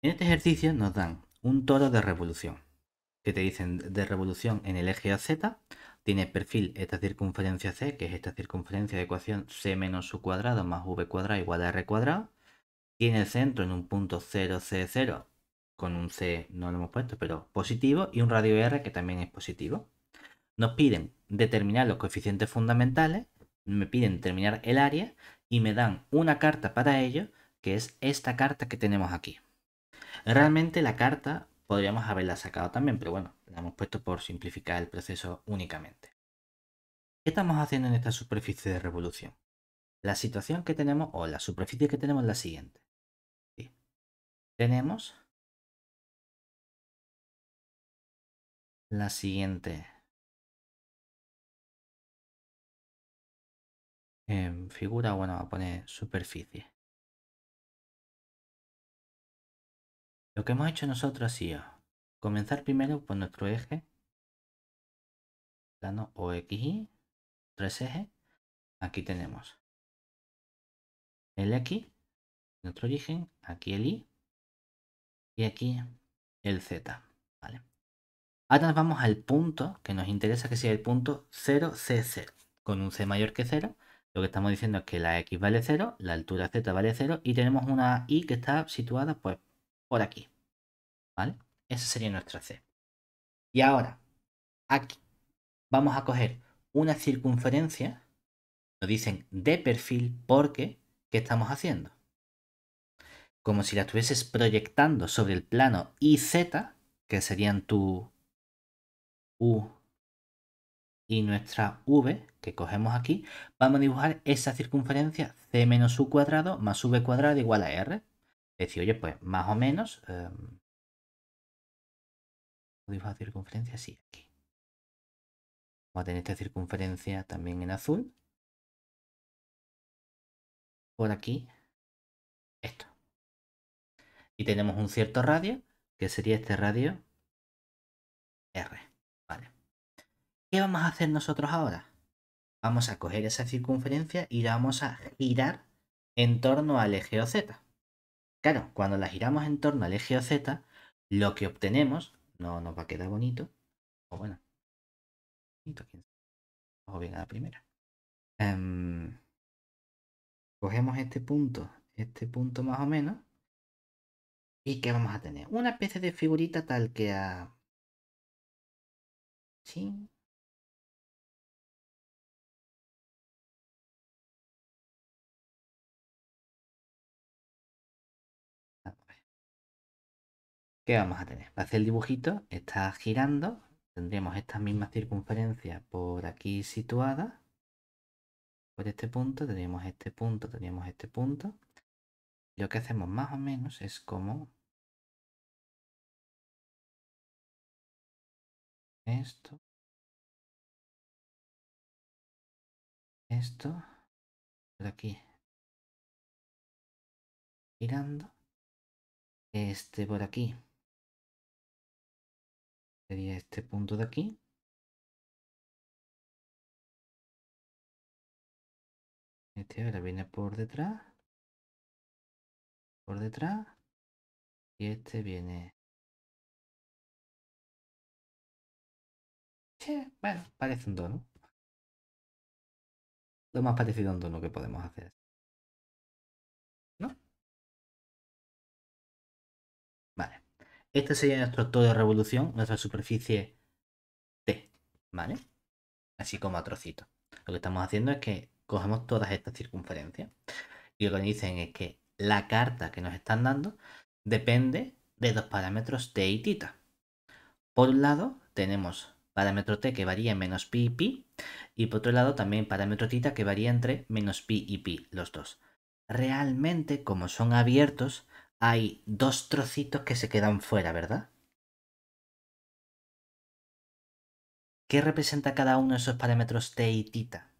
En este ejercicio nos dan un toro de revolución, que te dicen de revolución en el eje AZ, tiene perfil esta circunferencia C, que es esta circunferencia de ecuación C menos U cuadrado más V cuadrado igual a R cuadrado, tiene el centro en un punto 0, C0, con un C no lo hemos puesto, pero positivo, y un radio R que también es positivo. Nos piden determinar los coeficientes fundamentales, me piden determinar el área y me dan una carta para ello, que es esta carta que tenemos aquí. Realmente la carta podríamos haberla sacado también, pero bueno, la hemos puesto por simplificar el proceso únicamente. ¿Qué estamos haciendo en esta superficie de revolución? La situación que tenemos, o la superficie que tenemos es la siguiente. Tenemos la siguiente em, figura, bueno, va a poner superficie. Lo que hemos hecho nosotros ha sido comenzar primero por nuestro eje, plano OXY, tres ejes. Aquí tenemos el X, nuestro origen, aquí el Y y aquí el Z. ¿vale? Ahora nos vamos al punto que nos interesa que sea el punto 0, C, 0 Con un C mayor que 0, lo que estamos diciendo es que la X vale 0, la altura Z vale 0 y tenemos una Y que está situada pues por aquí. ¿Vale? Esa sería nuestra C. Y ahora, aquí vamos a coger una circunferencia, nos dicen de perfil porque, ¿qué estamos haciendo? Como si la estuvieses proyectando sobre el plano IZ, que serían tu U y nuestra V, que cogemos aquí, vamos a dibujar esa circunferencia C menos U cuadrado más V cuadrado igual a R. Es decir, oye, pues más o menos. hacer em, circunferencia? Sí, aquí. Vamos a tener esta circunferencia también en azul. Por aquí, esto. Y tenemos un cierto radio, que sería este radio R. Vale. ¿Qué vamos a hacer nosotros ahora? Vamos a coger esa circunferencia y la vamos a girar en torno al eje OZ. Claro, cuando la giramos en torno al eje Z, lo que obtenemos no nos va a quedar bonito. O bueno, bonito, bien a la primera. Em, cogemos este punto, este punto más o menos. ¿Y qué vamos a tener? Una especie de figurita tal que a... ¿Qué vamos a tener? Para hacer el dibujito está girando, tendríamos esta misma circunferencia por aquí situada, por este punto, tendríamos este punto, tendríamos este punto. Lo que hacemos más o menos es como esto, esto, por aquí, girando, este por aquí sería este punto de aquí. Este ahora viene por detrás. Por detrás. Y este viene. bueno, parece un dono. Lo más parecido a un dono que podemos hacer. Este sería nuestro todo de revolución, nuestra superficie T, ¿vale? Así como a trocitos. Lo que estamos haciendo es que cogemos todas estas circunferencias y lo que dicen es que la carta que nos están dando depende de dos parámetros t y tita. Por un lado tenemos parámetro t que varía en menos pi y pi y por otro lado también parámetro tita que varía entre menos pi y pi los dos. Realmente como son abiertos hay dos trocitos que se quedan fuera, ¿verdad? ¿Qué representa cada uno de esos parámetros t y tita?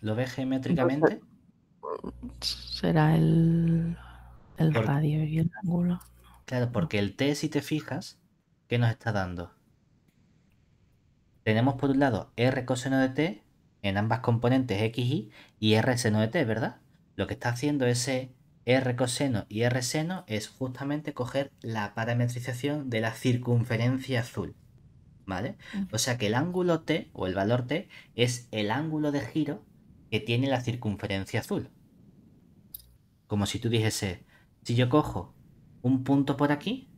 ¿Lo ves geométricamente? Será el, el radio y el ángulo. Claro, porque el t, si te fijas, ¿qué nos está dando? tenemos por un lado r coseno de t en ambas componentes x, y, y r seno de t, ¿verdad? Lo que está haciendo ese r coseno y r seno es justamente coger la parametrización de la circunferencia azul, ¿vale? O sea que el ángulo t o el valor t es el ángulo de giro que tiene la circunferencia azul. Como si tú dijese, si yo cojo un punto por aquí,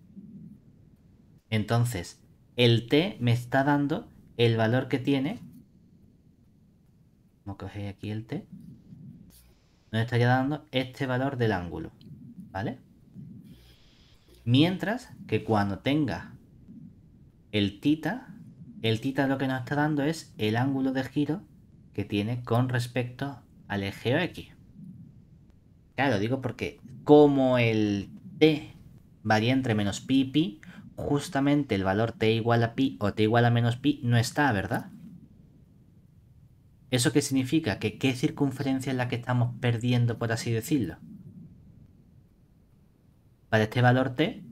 entonces el t me está dando el valor que tiene. Como coger aquí el t. Nos estaría dando este valor del ángulo. ¿Vale? Mientras que cuando tenga el tita, el tita lo que nos está dando es el ángulo de giro que tiene con respecto al eje X. Claro, digo porque como el t varía entre menos pi y pi, justamente el valor t igual a pi o t igual a menos pi no está, ¿verdad? ¿Eso qué significa? ¿Que qué circunferencia es la que estamos perdiendo, por así decirlo? Para este valor t,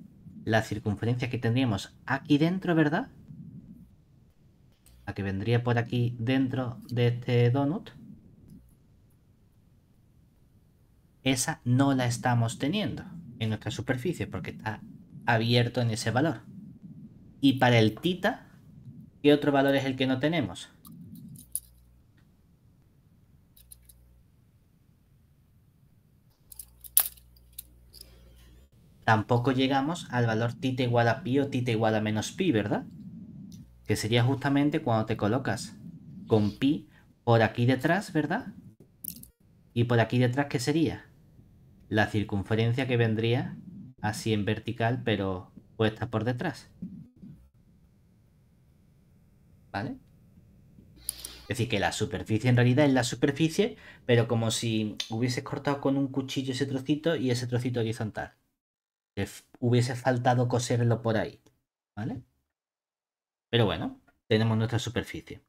la circunferencia que tendríamos aquí dentro, ¿verdad? La que vendría por aquí dentro de este donut. Esa no la estamos teniendo en nuestra superficie porque está abierto en ese valor. Y para el tita, ¿qué otro valor es el que no tenemos? Tampoco llegamos al valor tita igual a pi o tita igual a menos pi, ¿verdad? Que sería justamente cuando te colocas con pi por aquí detrás, ¿verdad? Y por aquí detrás, ¿qué sería? La circunferencia que vendría así en vertical, pero puesta por detrás. ¿Vale? Es decir, que la superficie en realidad es la superficie, pero como si hubiese cortado con un cuchillo ese trocito y ese trocito horizontal. Que hubiese faltado coserlo por ahí. ¿Vale? Pero bueno, tenemos nuestra superficie.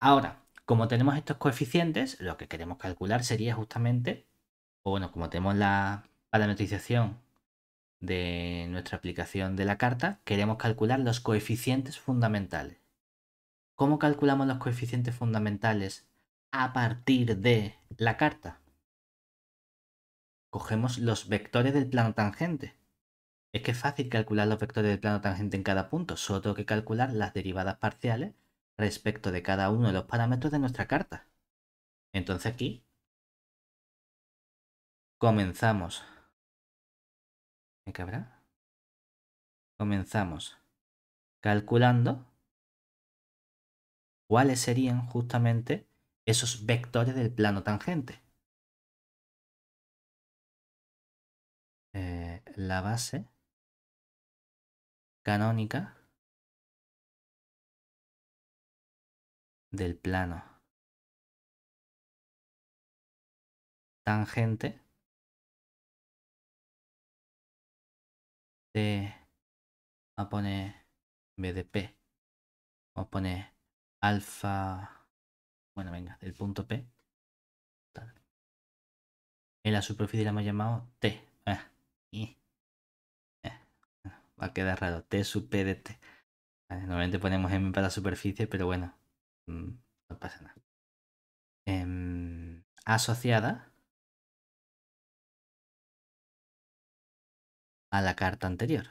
Ahora, como tenemos estos coeficientes, lo que queremos calcular sería justamente, o bueno, como tenemos la parametrización de nuestra aplicación de la carta, queremos calcular los coeficientes fundamentales. ¿Cómo calculamos los coeficientes fundamentales a partir de la carta? Cogemos los vectores del plano tangente. Es que es fácil calcular los vectores del plano tangente en cada punto, solo tengo que calcular las derivadas parciales respecto de cada uno de los parámetros de nuestra carta. Entonces aquí comenzamos ¿Me Comenzamos calculando cuáles serían justamente esos vectores del plano tangente. Eh, la base canónica del plano tangente a poner BDP. Vamos a poner alfa. Bueno, venga, del punto P. En la superficie la hemos llamado T. Ah, ah, va a quedar raro. T sub P de T. normalmente ponemos M para la superficie, pero bueno, mm, no pasa nada. Em, asociada a la carta anterior.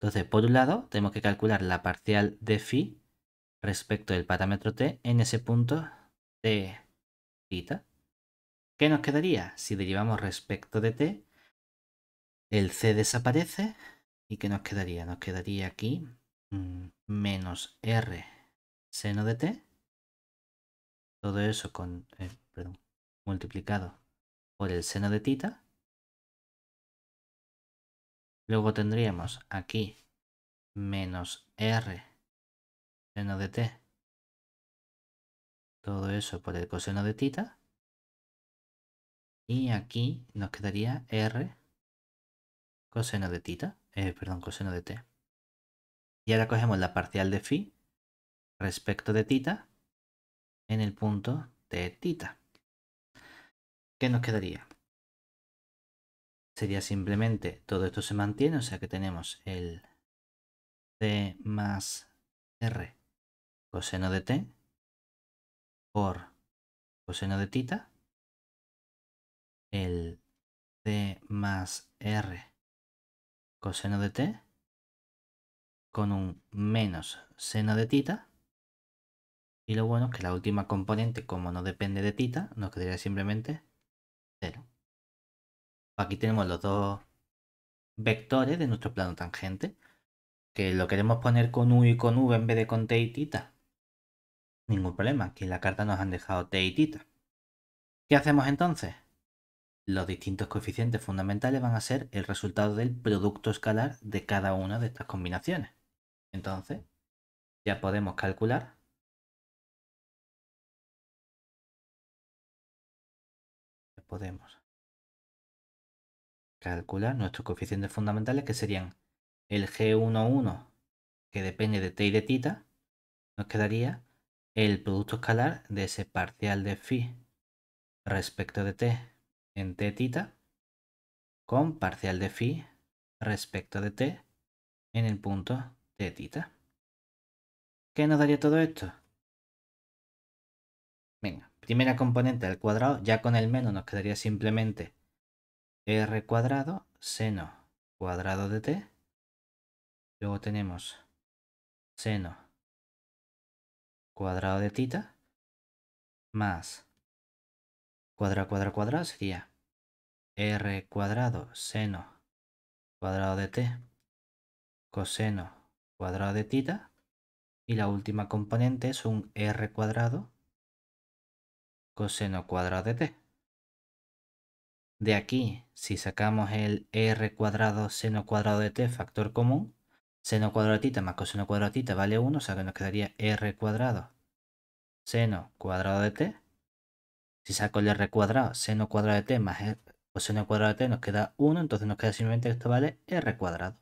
Entonces, por un lado, tenemos que calcular la parcial de phi respecto del parámetro t en ese punto de ¿Qué nos quedaría? Si derivamos respecto de t, el c desaparece. ¿Y qué nos quedaría? Nos quedaría aquí mm, menos r seno de t. Todo eso con eh, perdón, multiplicado por el seno de tita. Luego tendríamos aquí menos r seno de t. Todo eso por el coseno de tita. Y aquí nos quedaría r coseno de tita, eh, perdón, coseno de t. Y ahora cogemos la parcial de phi respecto de tita en el punto de tita. ¿qué nos quedaría? Sería simplemente, todo esto se mantiene, o sea que tenemos el C más R coseno de T por coseno de tita, el C más R coseno de T con un menos seno de tita. Y lo bueno es que la última componente, como no depende de tita, nos quedaría simplemente Aquí tenemos los dos vectores de nuestro plano tangente, que lo queremos poner con u y con v en vez de con t y tita. Ningún problema, aquí en la carta nos han dejado t y tita. ¿Qué hacemos entonces? Los distintos coeficientes fundamentales van a ser el resultado del producto escalar de cada una de estas combinaciones. Entonces, ya podemos calcular podemos calcular nuestros coeficientes fundamentales que serían el G11 que depende de t y de tita nos quedaría el producto escalar de ese parcial de phi respecto de t en t tita con parcial de phi respecto de t en el punto t tita. ¿Qué nos daría todo esto? Venga, primera componente del cuadrado, ya con el menos nos quedaría simplemente r cuadrado seno cuadrado de t. Luego tenemos seno cuadrado de tita más cuadrado cuadrado cuadrado sería r cuadrado seno cuadrado de t coseno cuadrado de tita y la última componente es un r cuadrado coseno cuadrado de t. De aquí, si sacamos el r cuadrado seno cuadrado de t factor común, seno cuadrado más coseno cuadrado vale 1, o sea que nos quedaría r cuadrado seno cuadrado de t. Si saco el r cuadrado, seno cuadrado de t más coseno cuadrado de t nos queda 1, entonces nos queda simplemente esto vale r cuadrado.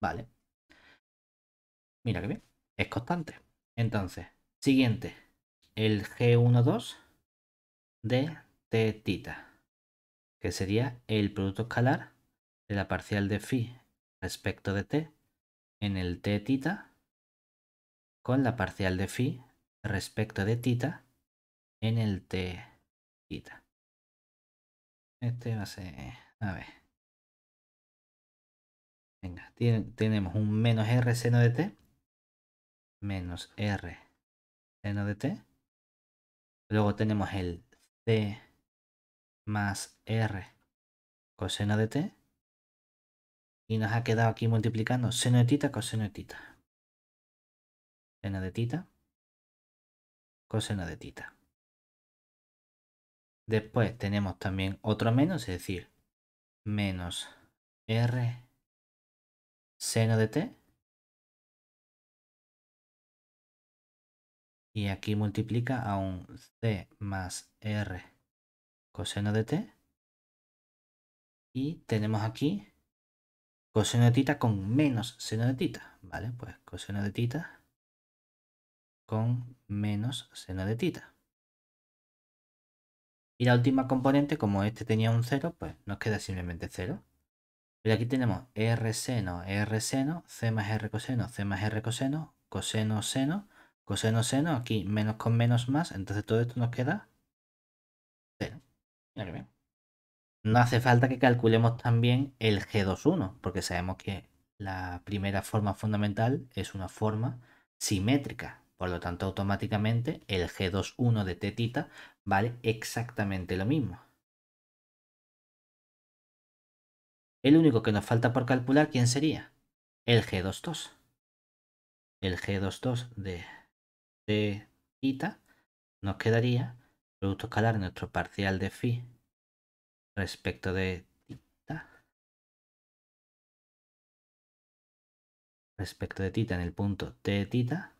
Vale. Mira que bien, es constante. Entonces, siguiente, el G12 de tita que sería el producto escalar de la parcial de phi respecto de t en el tita con la parcial de phi respecto de tita en el tita Este va a ser... A ver. Venga, tenemos un menos r seno de t. Menos r seno de t. Luego tenemos el t más r coseno de t. Y nos ha quedado aquí multiplicando seno de tita, coseno de tita. Seno de tita, coseno de tita. Después tenemos también otro menos, es decir, menos r seno de t Y aquí multiplica a un c más r coseno de t. Y tenemos aquí coseno de tita con menos seno de tita. Vale, pues coseno de tita con menos seno de tita. Y la última componente, como este tenía un 0, pues nos queda simplemente 0. Pero aquí tenemos r seno, r seno, c más r coseno, c más r coseno, coseno, seno Coseno, seno, aquí menos con menos más. Entonces todo esto nos queda cero. No hace falta que calculemos también el G21, porque sabemos que la primera forma fundamental es una forma simétrica. Por lo tanto, automáticamente el G21 de tetita vale exactamente lo mismo. El único que nos falta por calcular, ¿quién sería? El G22. El G22 de de tita, nos quedaría producto escalar nuestro parcial de phi respecto de tita Respecto de tita en el punto de tita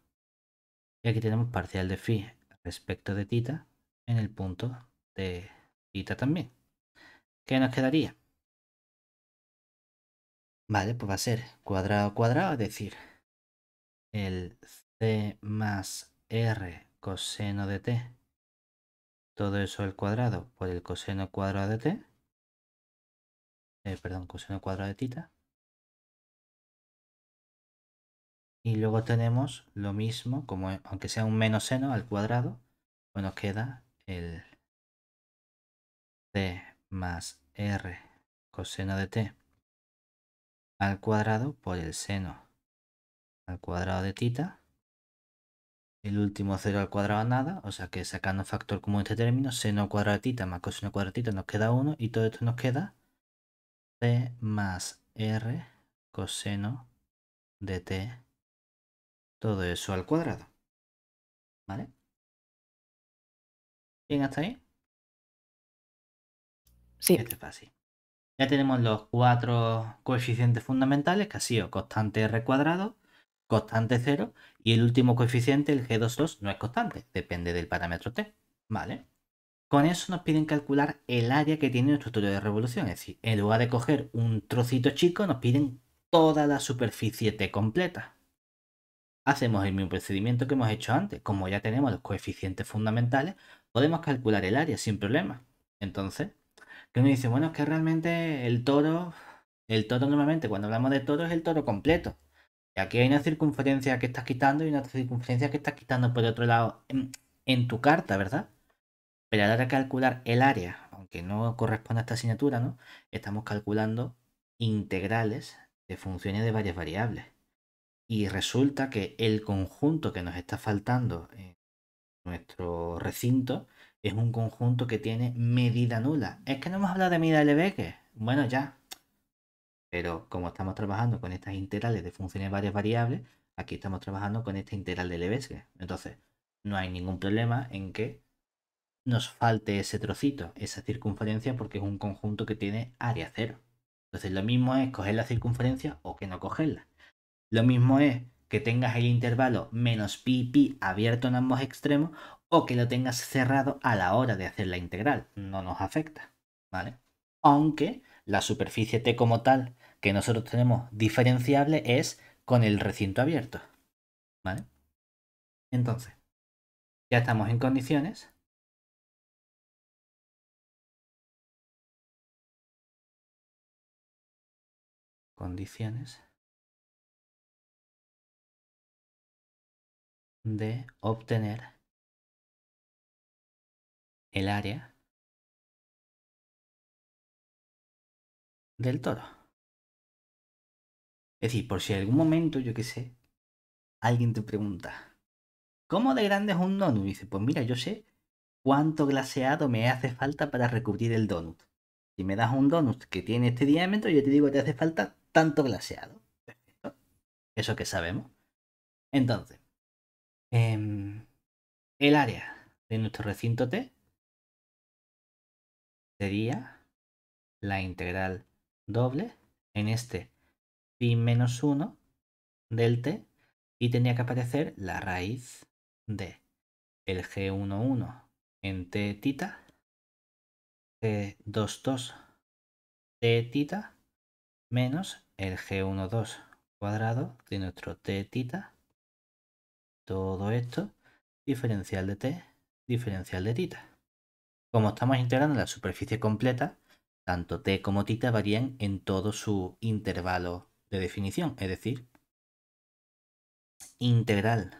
Y aquí tenemos parcial de phi respecto de tita en el punto de tita también. ¿Qué nos quedaría? Vale, pues va a ser cuadrado cuadrado, es decir, el c más r coseno de t, todo eso al cuadrado por el coseno cuadrado de t, eh, perdón, coseno cuadrado de tita. Y luego tenemos lo mismo, como e, aunque sea un menos seno al cuadrado, pues nos queda el t más r coseno de t al cuadrado por el seno al cuadrado de tita el último 0 al cuadrado nada, o sea que sacando factor común este término, seno cuadratita más coseno cuadratita nos queda 1 y todo esto nos queda c más r coseno de t, todo eso al cuadrado. ¿Vale? ¿Bien hasta ahí? Sí. Este Ya tenemos los cuatro coeficientes fundamentales, que ha sido constante r cuadrado, constante 0 y el último coeficiente, el G22, no es constante, depende del parámetro t, ¿vale? Con eso nos piden calcular el área que tiene nuestro toro de revolución, es decir, en lugar de coger un trocito chico, nos piden toda la superficie t completa. Hacemos el mismo procedimiento que hemos hecho antes, como ya tenemos los coeficientes fundamentales, podemos calcular el área sin problema. Entonces, ¿qué nos dice, bueno, es que realmente el toro, el toro normalmente cuando hablamos de toro es el toro completo, Aquí hay una circunferencia que estás quitando y una circunferencia que estás quitando por otro lado en, tu carta, ¿verdad? Pero a la hora de calcular el área, aunque no corresponda a esta asignatura, ¿no? Estamos calculando integrales de funciones de varias variables. Y resulta que el conjunto que nos está faltando en nuestro recinto es un conjunto que tiene medida nula. Es que no hemos hablado de medida de Lebesgue. Bueno, ya, pero como estamos trabajando con estas integrales de funciones varias variables, aquí estamos trabajando con esta integral de Lebesgue. Entonces, no hay ningún problema en que nos falte ese trocito, esa circunferencia, porque es un conjunto que tiene área cero. Entonces, lo mismo es coger la circunferencia o que no cogerla. Lo mismo es que tengas el intervalo menos pi pi abierto en ambos extremos o que lo tengas cerrado a la hora de hacer la integral. No nos afecta, ¿vale? Aunque la superficie T como tal que nosotros tenemos diferenciable es con el recinto abierto. ¿Vale? Entonces, ya estamos en condiciones. Condiciones de obtener el área del todo. Es decir, por si en algún momento, yo qué sé, alguien te pregunta, ¿cómo de grande es un donut? Y dice, pues mira, yo sé cuánto glaseado me hace falta para recubrir el donut. Si me das un donut que tiene este diámetro, yo te digo que te hace falta tanto glaseado. Eso que sabemos. Entonces, em, el área de nuestro recinto T sería la integral doble en este pi menos 1 del t y tenía que aparecer la raíz de el g11 en t tita, g22 t tita menos el g12 cuadrado de nuestro t tita, todo esto, diferencial de t, diferencial de tita. Como estamos integrando la superficie completa, tanto t como tita varían en todo su intervalo de definición, es decir, integral.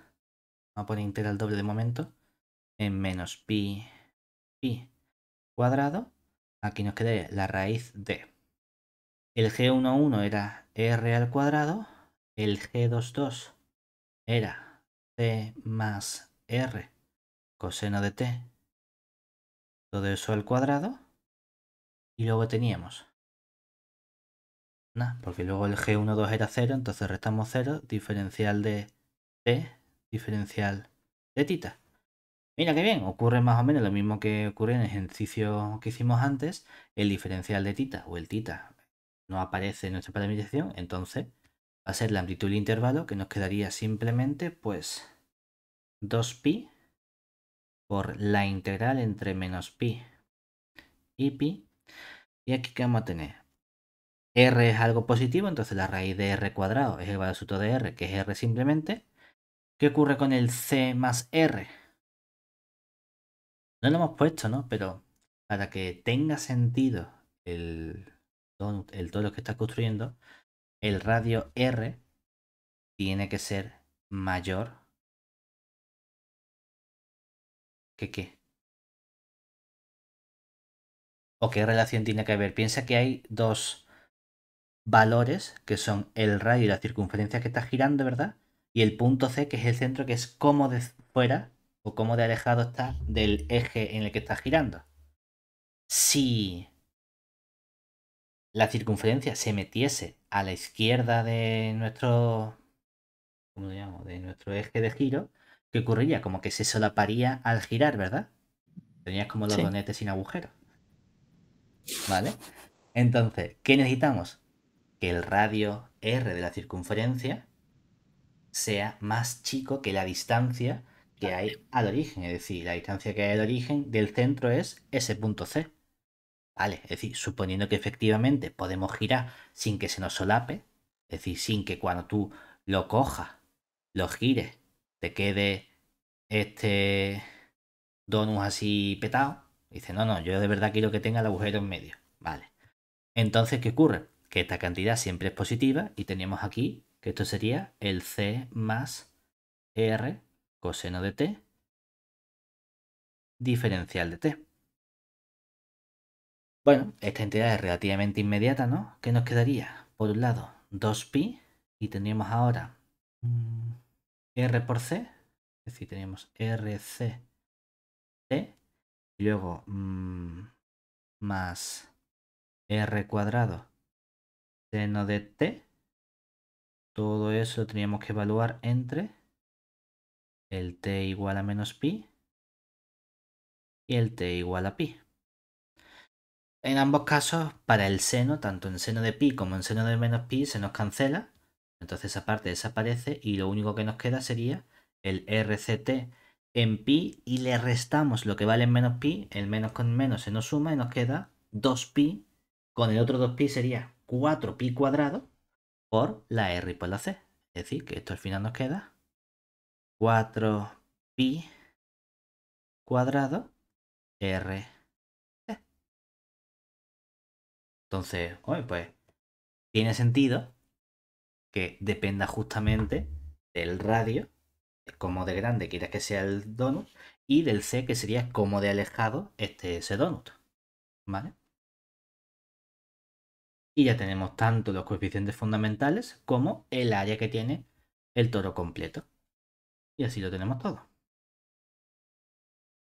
Vamos a poner integral doble de momento en menos pi, pi cuadrado. Aquí nos queda la raíz de. El G11 era R al cuadrado. El G22 era C más R coseno de T. Todo eso al cuadrado. Y luego teníamos. nada porque luego el G12 era 0, entonces restamos 0, diferencial de T, diferencial de tita. Mira qué bien, ocurre más o menos lo mismo que ocurre en el ejercicio que hicimos antes, el diferencial de tita o el tita no aparece en nuestra parametrización, entonces va a ser la amplitud del intervalo que nos quedaría simplemente pues 2pi por la integral entre menos pi y pi y aquí que vamos a tener r es algo positivo, entonces la raíz de r cuadrado es el valor de r, que es r simplemente. ¿Qué ocurre con el c más r? No lo hemos puesto, ¿no? Pero para que tenga sentido el, el todo lo que está construyendo, el radio r tiene que ser mayor que qué? o qué relación tiene que haber. Piensa que hay dos valores, que son el radio y la circunferencia que está girando, ¿verdad? Y el punto C, que es el centro, que es cómo de fuera o cómo de alejado está del eje en el que está girando. Si la circunferencia se metiese a la izquierda de nuestro, ¿cómo llamo? de nuestro eje de giro, ¿qué ocurriría? Como que se solaparía al girar, ¿verdad? Tenías como los donetes sin agujeros. ¿Vale? Entonces, ¿qué necesitamos? Que el radio R de la circunferencia sea más chico que la distancia que hay al origen. Es decir, la distancia que hay al origen del centro es ese punto C. ¿Vale? Es decir, suponiendo que efectivamente podemos girar sin que se nos solape, es decir, sin que cuando tú lo cojas, lo gires, te quede este donus así petado, Dice, no, no, yo de verdad quiero que tenga el agujero en medio. Vale. Entonces, ¿qué ocurre? Que esta cantidad siempre es positiva y tenemos aquí que esto sería el C más R coseno de T diferencial de T. Bueno, esta entidad es relativamente inmediata, ¿no? ¿Qué nos quedaría? Por un lado, 2pi y tenemos ahora mm, R por C, es decir, tenemos RC y luego, mm, más r cuadrado seno de t. Todo eso lo teníamos que evaluar entre el t igual a menos pi y el t igual a pi. En ambos casos, para el seno, tanto en seno de pi como en seno de menos pi, se nos cancela. Entonces esa parte desaparece y lo único que nos queda sería el rct en pi y le restamos lo que vale en menos pi, el menos con menos se nos suma y nos queda 2pi, con el otro 2pi sería 4pi cuadrado por la r y por la c. Es decir, que esto al final nos queda 4pi cuadrado r. entonces Entonces, pues tiene sentido que dependa justamente del radio como de grande quiera que sea el donut y del C que sería como de alejado este ese donut. ¿Vale? Y ya tenemos tanto los coeficientes fundamentales como el área que tiene el toro completo. Y así lo tenemos todo.